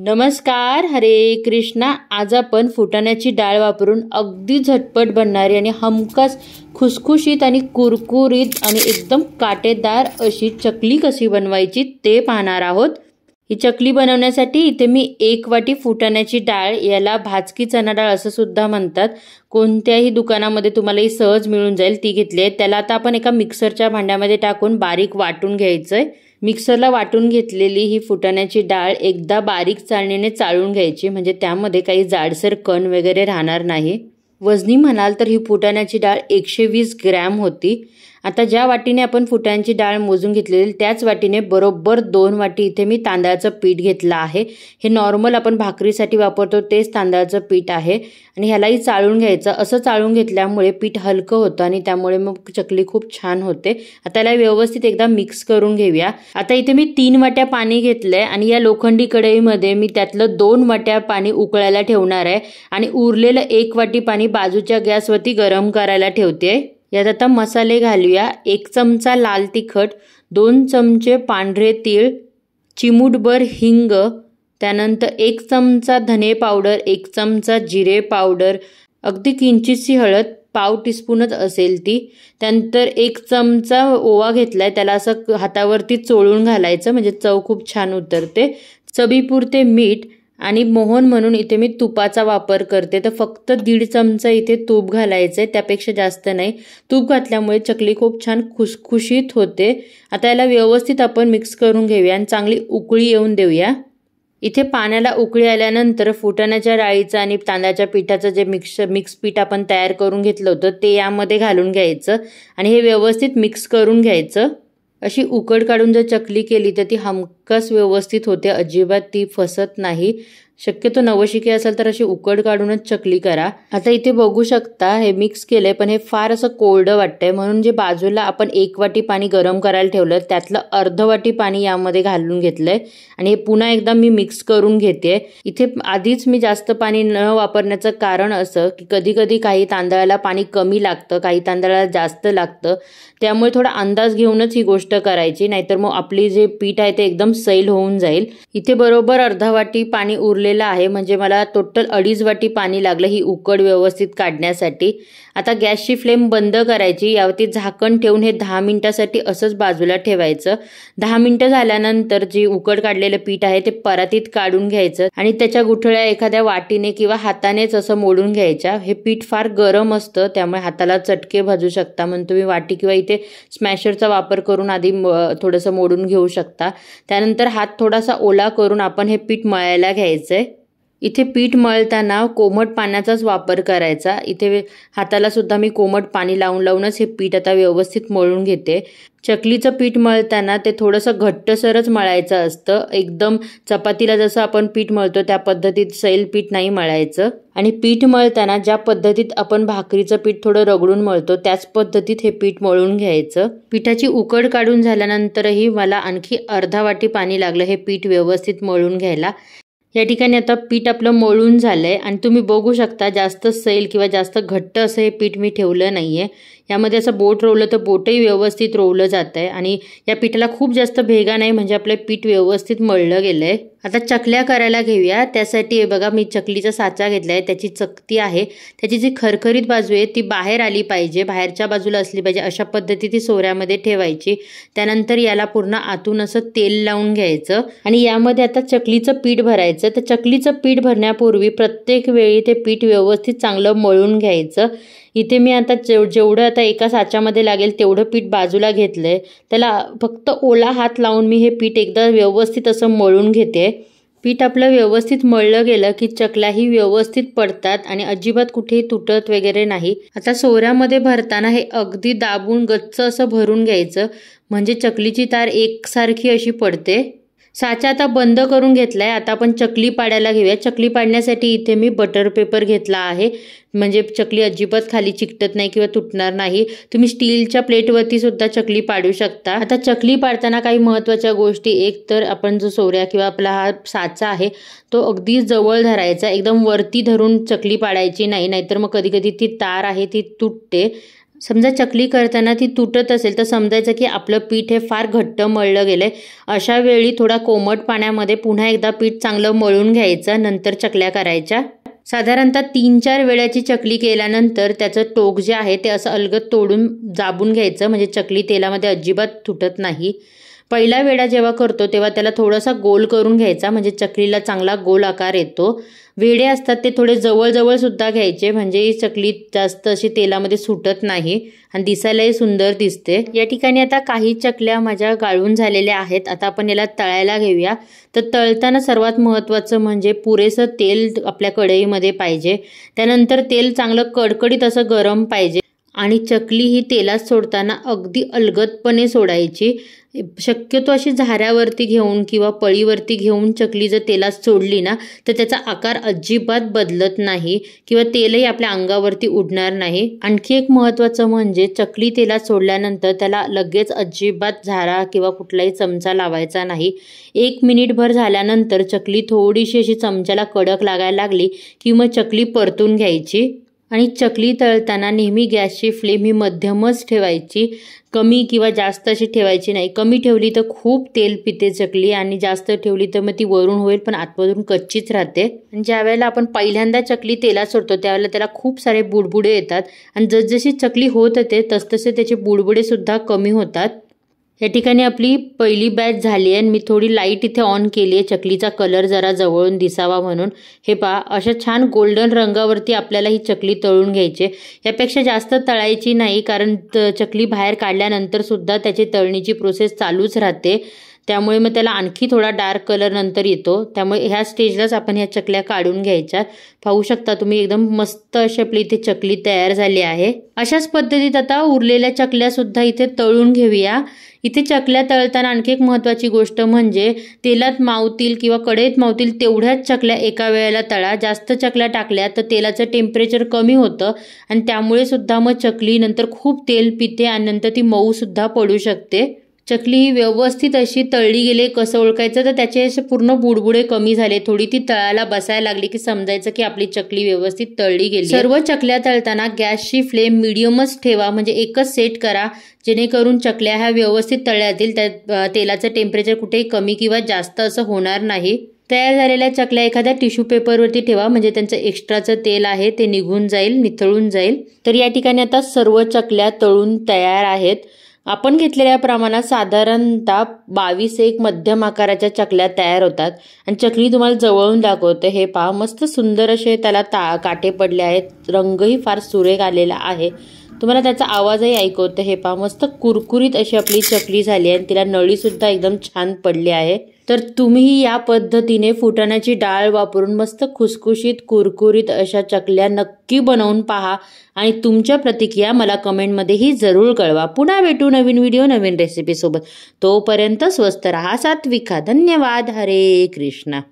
नमस्कार हरे कृष्णा आज आपण फुटाण्याची डाळ वापरून अगदी झटपट बनणारी आणि हमखास खुसखुशीत आणि कुरकुरीत आणि एकदम काटेदार अशी चकली कशी बनवायची ते पाहणार आहोत ही चकली बनवण्यासाठी इथे मी एक वाटी फुटाण्याची डाळ याला भाजकी चणा डाळ असं सुद्धा म्हणतात कोणत्याही दुकानामध्ये तुम्हाला ही सहज मिळून जाईल ती घेतली आहे त्याला आता आपण एका मिक्सरच्या भांड्यामध्ये टाकून बारीक वाटून घ्यायचं आहे मिक्सरला वाटून घेतलेली ही फुटाण्याची डाळ एकदा बारीक चालणीने चाळून घ्यायची म्हणजे त्यामध्ये काही जाडसर कण वगैरे राहणार नाही वजनी म्हणाल तर ही फुटाण्याची डाळ एकशे वीस ग्रॅम होती आता ज्या वाटीने आपण फुटांची डाळ मोजून घेतलेली त्याच वाटीने बरोबर दोन वाटी इथे मी तांदळाचं पीठ घेतलं आहे हे नॉर्मल आपण भाकरीसाठी वापरतो तेच तांदळाचं पीठ आहे आणि ह्यालाही चाळून घ्यायचं असं चाळून घेतल्यामुळे पीठ हलकं होतं आणि त्यामुळे मग चकली खूप छान होते आता याला व्यवस्थित एकदा मिक्स करून घेऊया आता इथे मी तीन वाट्या पाणी घेतलं आहे आणि या लोखंडी कढईमध्ये मी त्यातलं दोन वाट्या पाणी उकळायला ठेवणार आहे आणि उरलेलं एक वाटी पाणी बाजूच्या गॅसवरती गरम करायला ठेवते यात आता मसाले घालूया एक चमचा लाल तिखट दोन चमचे पांढरे तीळ चिमूटभर हिंग त्यानंतर एक चमचा धने पावडर एक चमचा जिरे पावडर अगदी किंचितशी हळद पाव टीस्पूनच असेल ती त्यानंतर एक चमचा ओवा घेतलाय त्याला असं हातावरती चोळून घालायचं म्हणजे चव खूप छान उतरते चवीपुरते मीठ आणि मोहन म्हणून इथे मी तुपाचा वापर करते तर फक्त दीड चमचा इथे तूप घालायचं आहे त्यापेक्षा जास्त नाही तूप घातल्यामुळे चकली खूप छान खुसखुशीत होते आता याला व्यवस्थित आपण मिक्स करून घेऊया आणि चांगली उकळी येऊन देऊया इथे पाण्याला उकळी आल्यानंतर फुटाण्याच्या डाळीचं आणि तांदळाच्या पिठाचं जे मिक्स मिक्स पीठ आपण तयार करून घेतलं होतं ते यामध्ये घालून घ्यायचं आणि हे व्यवस्थित मिक्स करून घ्यायचं अशी उकड काढून जर चकली केली तर ती हमखास व्यवस्थित होते अजिबात ती फसत नाही शक्यतो नवशिके असेल तर अशी उकड काढूनच चकली करा आता इथे बघू शकता हे मिक्स केले पण हे फार असं कोल्ड वाटतंय म्हणून जे बाजूला आपण एक वाटी पाणी गरम करायला ठेवलं त्यातलं अर्ध वाटी पाणी यामध्ये घालून घेतलंय आणि हे पुन्हा एकदा मी मिक्स करून घेते इथे आधीच मी जास्त पाणी न वापरण्याचं कारण असं की कधी कधी काही तांदळाला पाणी कमी लागतं काही तांदळाला जास्त लागतं त्यामुळे थोडा अंदाज घेऊनच ही गोष्ट करायची नाहीतर मग आपली जे पीठ आहे ते एकदम सैल होऊन जाईल इथे बरोबर अर्धा वाटी पाणी उरले आहे म्हणजे मला टोटल अडीच वाटी पाणी लागलं ही उकड व्यवस्थित काढण्यासाठी आता गॅसची फ्लेम बंद करायची यावरती झाकण ठेवून हे दहा मिनिटासाठी असंच बाजूला ठेवायचं दहा मिनटं झाल्यानंतर जी उकड काढलेलं पीठ आहे ते परातीत काढून घ्यायचं आणि त्याच्या गुठळ्या एखाद्या वाटीने किंवा हातानेच असं मोडून घ्यायच्या हे पीठ फार गरम असतं त्यामुळे हाताला चटके भाजू शकता म्हणून तुम्ही वाटी किंवा इथे स्मॅशरचा वापर करून आधी थोडंसं मोडून घेऊ शकता त्यानंतर हात थोडासा ओला करून आपण हे पीठ मळायला घ्यायचं इथे पीठ मळताना कोमट पाण्याचाच वापर करायचा इथे हाताला सुद्धा मी कोमट पाणी लावून लावूनच हे पीठ आता व्यवस्थित मळून घेते चकलीचं पीठ मळताना ते थोडंसं घट्टसरच मळायचं असतं एकदम चपातीला जसं आपण पीठ मळतो त्या पद्धतीत सैल पीठ नाही मळायचं आणि पीठ मळताना ज्या पद्धतीत आपण भाकरीचं पीठ थोडं रगडून मळतो त्याच पद्धतीत हे पीठ मळून घ्यायचं पिठाची उकड काढून झाल्यानंतरही मला आणखी अर्धा वाटी पाणी लागलं हे पीठ व्यवस्थित मळून घ्यायला या ठिकाणी आता पीठ आपलं मळून झालं आहे आणि तुम्ही बघू शकता जास्त सैल किंवा जास्त घट्ट असं हे पीठ मी ठेवलं नाही आहे यामध्ये असं बोट रोवलं तर बोटही व्यवस्थित रोवलं जातं आहे आणि या पिठाला खूप जास्त भेगा नाही म्हणजे आपलं पीठ व्यवस्थित मळलं गेलं आहे आता चकल्या करायला घेऊया त्यासाठी बघा मी चकलीचा साचा घेतला आहे त्याची चकती आहे त्याची जी खरखरीत बाजू आहे ती बाहेर आली पाहिजे बाहेरच्या बाजूला असली पाहिजे अशा पद्धती ती सोऱ्यामध्ये ठेवायची त्यानंतर याला पूर्ण आतून असं तेल लावून घ्यायचं आणि यामध्ये आता चकलीचं पीठ भरायचं तर चकलीचं पीठ भरण्यापूर्वी प्रत्येक वेळी ते पीठ व्यवस्थित चांगलं मळून घ्यायचं इथे मी आता जेव जेवढं आता एका साच्यामध्ये लागेल तेवढं पीठ बाजूला घेतलं आहे त्याला फक्त ओला हात लावून मी हे पीठ एकदा व्यवस्थित असं मळून घेते पीठ आपलं व्यवस्थित मळलं गेलं की चकलाही व्यवस्थित पडतात आणि अजिबात कुठेही तुटत वगैरे नाही आता सोऱ्यामध्ये भरताना हे अगदी दाबून गच्च असं भरून घ्यायचं म्हणजे चकलीची तार एकसारखी अशी पडते साचा आता बंद करून घेतला आहे आता आपण चकली पाडायला घेऊया चकली पाडण्यासाठी इथे मी बटर पेपर घेतला आहे म्हणजे चकली अजिबात खाली चिकटत नाही किंवा तुटणार नाही तुम्ही स्टीलच्या प्लेटवरती सुद्धा चकली पाडू शकता आता चकली पाडताना काही महत्त्वाच्या गोष्टी एक तर आपण जो सोऱ्या किंवा आपला हा साचा आहे तो अगदी जवळ धरायचा एकदम वरती धरून चकली पाडायची नाही नाहीतर मग कधी कधी ती तार आहे ती तुटते समजा चकली करताना ती तुटत असेल तर समजायचं की आपलं पीठ हे फार घट्ट मळलं गेलंय अशा वेळी थोडा कोमट पाण्यामध्ये पुन्हा एकदा पीठ चांगलं मळून घ्यायचं नंतर चकल्या करायच्या साधारणतः तीन चार वेळाची चकली केल्यानंतर त्याचं टोक जे आहे ते असं अलगद तोडून जाबून घ्यायचं म्हणजे चकली तेलामध्ये अजिबात तुटत नाही पहिला वेडा जेव्हा करतो तेव्हा त्याला थोडासा गोल करून घ्यायचा म्हणजे चकलीला चांगला गोल आकार येतो वेडे असतात ते थोडे जवळजवळ सुद्धा घ्यायचे म्हणजे ही चकली जास्त अशी तेलामध्ये सुटत नाही आणि दिसायलाही सुंदर दिसते या ठिकाणी आता काही चकल्या माझ्या गाळून झालेल्या आहेत आता आपण याला तळायला घेऊया तर तळताना सर्वात महत्त्वाचं म्हणजे पुरेसं तेल आपल्या कढईमध्ये पाहिजे त्यानंतर तेल चांगलं कडकडीत असं गरम पाहिजे आणि चकली ही तेलात सोडताना अगदी अलगदपणे सोडायची शक्यतो अशी झाऱ्यावरती घेऊन किंवा पळीवरती घेऊन चकली जर तेलात सोडली ना तर त्याचा आकार अजिबात बदलत नाही किंवा तेलही आपल्या अंगावरती उडणार नाही आणखी एक महत्त्वाचं म्हणजे चकली तेलात सोडल्यानंतर त्याला लगेच अजिबात झारा किंवा कुठलाही चमचा लावायचा नाही एक मिनिटभर झाल्यानंतर चकली थोडीशी अशी चमच्याला कडक लागायला लागली की मग चकली परतून घ्यायची आणि चकली तळताना नेहमी गॅसची फ्लेम ही मध्यमच ठेवायची कमी किंवा जास्त अशी ठेवायची नाही कमी ठेवली तर खूप तेल पिते चकली आणि जास्त ठेवली तर मग ती वरून होईल पण आतमधून कच्चीच राहते आणि ज्या वेळेला आपण पहिल्यांदा चकली तेलात सोडतो त्यावेळेला त्याला खूप सारे बुडबुडे येतात आणि जसजशी चकली होत होते तसतसे त्याचे बुडबुडेसुद्धा कमी होतात या ठिकाणी आपली पहिली बॅच झाली आहे आणि मी थोडी लाईट इथे ऑन केली आहे चकलीचा कलर जरा जवळून दिसावा म्हणून हे पहा अशा छान गोल्डन रंगावरती आपल्याला ही चकली तळून घ्यायची यापेक्षा जास्त तळायची नाही कारण चकली बाहेर काढल्यानंतर सुद्धा त्याची तळणीची प्रोसेस चालूच राहते त्यामुळे मग त्याला आणखी थोडा डार्क कलर नंतर येतो त्यामुळे ह्या स्टेजलाच आपण ह्या चकल्या काढून घ्यायच्या पाहू शकता तुम्ही एकदम मस्त अशी आपली इथे चकली तयार झाली आहे अशाच पद्धतीत आता उरलेल्या चकल्यासुद्धा इथे तळून घेऊया इथे चकल्या तळताना आणखी एक महत्वाची गोष्ट म्हणजे तेलात मावतील किंवा कढईत मावतील तेवढ्याच चकल्या एका वेळेला तळा जास्त चकल्या टाकल्या तर तेलाचं टेम्परेचर कमी होतं आणि त्यामुळे सुद्धा मग चकली नंतर खूप तेल पिते आणि नंतर ती मऊ सुद्धा पडू शकते चकली ही व्यवस्थित अशी तळली गेली कसं ओळखायचं तर त्याचे असे पूर्ण बुडबुडे कमी झाले थोडी ती तळायला बसायला लागली की समजायचं की आपली चकली व्यवस्थित तळली गेली सर्व चकल्या तळताना गॅसची फ्लेम मिडियमच ठेवा म्हणजे एकच सेट करा जेणेकरून चकल्या ह्या व्यवस्थित तळल्यातील त्या तेलाचं टेम्परेचर कुठेही कमी किंवा जास्त असं होणार नाही तयार झालेल्या चकल्या एखाद्या टिश्यू पेपरवरती ठेवा म्हणजे त्यांचं एक्स्ट्राचं तेल आहे ते निघून जाईल निथळून जाईल तर या ठिकाणी आता सर्व चकल्या तळून तयार आहेत आपण घेतलेल्या प्रमाणात साधारणतः बावीस एक मध्यम आकाराच्या चकल्या तयार होतात आणि चकली तुम्हाला जवळून दाखवते हे पहा मस्त सुंदर असे त्याला ता काटे पडले आहेत रंगही फार सुरेख आलेला आहे तुम्हाला त्याचा आवाजही ऐकवतं हे पहा मस्त कुरकुरीत अशी आपली चकली झाली आहे आणि तिला नळीसुद्धा एकदम छान पडली आहे तर तुम्ही या पद्धतीने फुटाण्याची डाळ वापरून मस्त खुसखुशीत कुरकुरीत अशा चकल्या नक्की बनवून पहा आणि तुमच्या प्रतिक्रिया मला कमेंटमध्येही जरूर कळवा पुन्हा भेटू नवीन व्हिडिओ नवीन रेसिपीसोबत तोपर्यंत स्वस्त रहा सात्विका धन्यवाद हरे कृष्णा